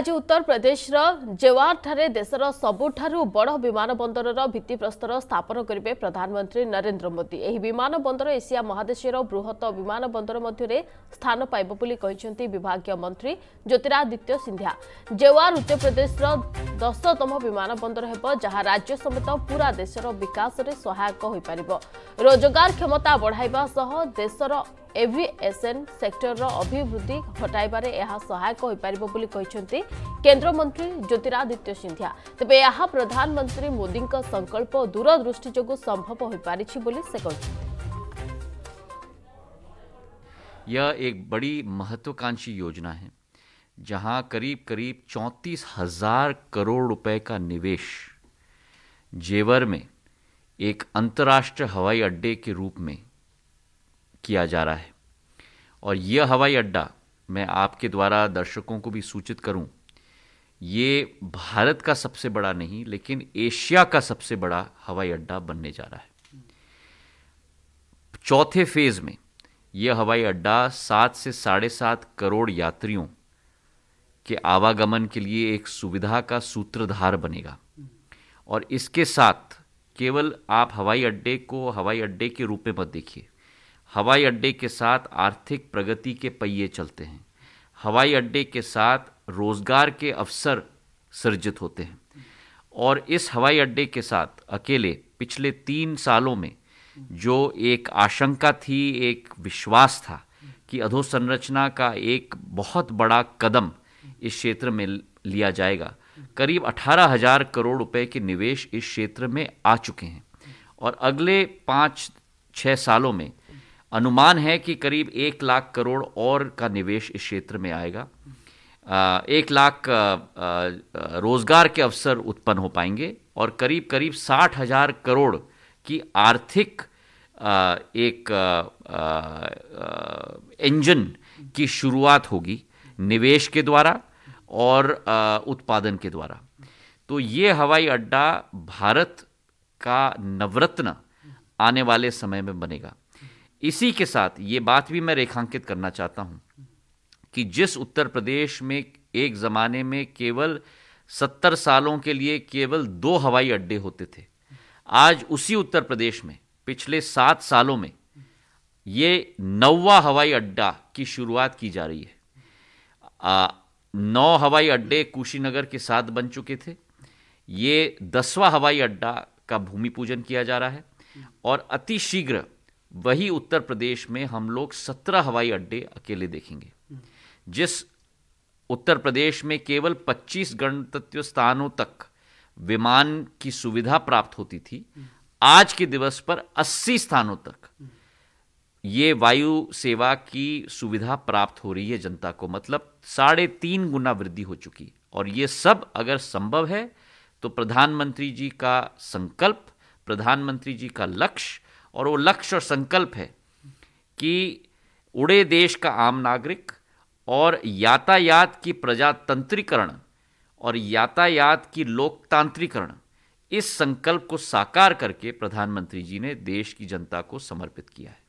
ଆଜି ଉତ୍ତରପ୍ରଦେଶର ଜେୱାରଠାରେ ଦେଶର ସବୁଠାରୁ ବଡ଼ ବିମାନ ବନ୍ଦରର ଭିତ୍ତିପ୍ରସ୍ତର ସ୍ଥାପନ କରିବେ ପ୍ରଧାନମନ୍ତ୍ରୀ ନରେନ୍ଦ୍ର ମୋଦି ଏହି ବିମାନ ବନ୍ଦର ଏସିଆ ମହାଦେଶୀୟର ବୃହତ ବିମାନ ବନ୍ଦର ମଧ୍ୟରେ ସ୍ଥାନ ପାଇବ ବୋଲି କହିଛନ୍ତି ବିଭାଗୀୟ ମନ୍ତ୍ରୀ ଜ୍ୟୋତିରାଦିତ୍ୟ ସିନ୍ଧିଆ ଜେୱାର ଉତ୍ତରପ୍ରଦେଶର ଦଶତମ ବିମାନ ବନ୍ଦର ହେବ ଯାହା ରାଜ୍ୟ ସମେତ ପୁରା ଦେଶର ବିକାଶରେ ସହାୟକ ହୋଇପାରିବ ରୋଜଗାର କ୍ଷମତା ବଢ଼ାଇବା ସହ ଦେଶର एभीएसएन सेक्टर अभिवृद्धि घटाबारे सहायक हो पार केन्द्रमंत्री ज्योतिरादित्य सिंधिया तेज यह प्रधानमंत्री मोदी संकल्प दूरदृष्टि जो संभव हो पारी से यह एक बड़ी महत्वाकांक्षी योजना है जहां करीब करीब चौंतीस हजार करोड़ रुपए का निवेश जेवर में एक अंतर्राष्ट्रीय हवाई अड्डे के रूप में किया जा रहा है और यह हवाई अड्डा मैं आपके द्वारा दर्शकों को भी सूचित करूं ये भारत का सबसे बड़ा नहीं लेकिन एशिया का सबसे बड़ा हवाई अड्डा बनने जा रहा है चौथे फेज में यह हवाई अड्डा सात से साढ़े सात करोड़ यात्रियों के आवागमन के लिए एक सुविधा का सूत्रधार बनेगा और इसके साथ केवल आप हवाई अड्डे को हवाई अड्डे के रूप में मत देखिए हवाई अड्डे के साथ आर्थिक प्रगति के पहिए चलते हैं हवाई अड्डे के साथ रोज़गार के अवसर सृजित होते हैं और इस हवाई अड्डे के साथ अकेले पिछले तीन सालों में जो एक आशंका थी एक विश्वास था कि अधोसंरचना का एक बहुत बड़ा कदम इस क्षेत्र में लिया जाएगा करीब अठारह हजार करोड़ रुपए के निवेश इस क्षेत्र में आ चुके हैं और अगले पाँच छः सालों में अनुमान है कि करीब एक लाख करोड़ और का निवेश इस क्षेत्र में आएगा एक लाख रोजगार के अवसर उत्पन्न हो पाएंगे और करीब करीब साठ हजार करोड़ की आर्थिक एक इंजन की शुरुआत होगी निवेश के द्वारा और उत्पादन के द्वारा तो ये हवाई अड्डा भारत का नवरत्न आने वाले समय में बनेगा इसी के साथ ये बात भी मैं रेखांकित करना चाहता हूँ कि जिस उत्तर प्रदेश में एक ज़माने में केवल सत्तर सालों के लिए केवल दो हवाई अड्डे होते थे आज उसी उत्तर प्रदेश में पिछले सात सालों में ये नौवा हवाई अड्डा की शुरुआत की जा रही है आ, नौ हवाई अड्डे कुशीनगर के साथ बन चुके थे ये दसवां हवाई अड्डा का भूमि पूजन किया जा रहा है और अति शीघ्र वही उत्तर प्रदेश में हम लोग सत्रह हवाई अड्डे अकेले देखेंगे जिस उत्तर प्रदेश में केवल 25 गणतत्व स्थानों तक विमान की सुविधा प्राप्त होती थी आज के दिवस पर 80 स्थानों तक ये वायु सेवा की सुविधा प्राप्त हो रही है जनता को मतलब साढ़े तीन गुना वृद्धि हो चुकी और ये सब अगर संभव है तो प्रधानमंत्री जी का संकल्प प्रधानमंत्री जी का लक्ष्य और वो लक्ष्य और संकल्प है कि उड़े देश का आम नागरिक और यातायात की प्रजातंत्रीकरण और यातायात की लोकतांत्रिकरण इस संकल्प को साकार करके प्रधानमंत्री जी ने देश की जनता को समर्पित किया है